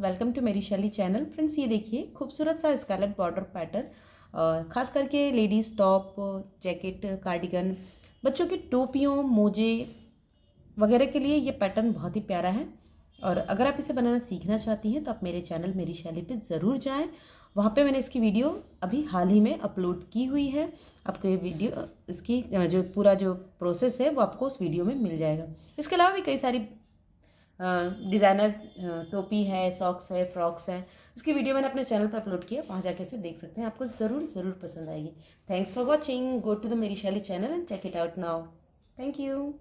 welcome to मेरी Shaili channel friends ये देखिए खूबसूरत सा स्कारलेट बॉर्डर पैटर्न खास करके लेडीज़ टॉप जैकेट कार्डिगन बच्चों की टोपियों मोजे वगैरह के लिए ये पैटर्न बहुत ही प्यारा है और अगर आप इसे बनाना सीखना चाहती हैं तो आप मेरे चैनल मेरी शैली पे ज़रूर जाएं वहाँ पे मैंने इसकी वीडियो अभी हाल ही में अपलोड की हुई है आपको ये वीडियो इसकी जो पूरा जो प्रोसेस है वो आपको उस वीडियो में मिल जाएगा इसके अलावा भी कई सारी डिज़ाइनर टोपी है सॉक्स है फ्रॉक्स है उसकी वीडियो मैंने अपने चैनल पर अपलोड किया वहाँ जाके से देख सकते हैं आपको ज़रूर ज़रूर पसंद आएगी thanks for watching go to the Meri Shaili channel and check it out now thank you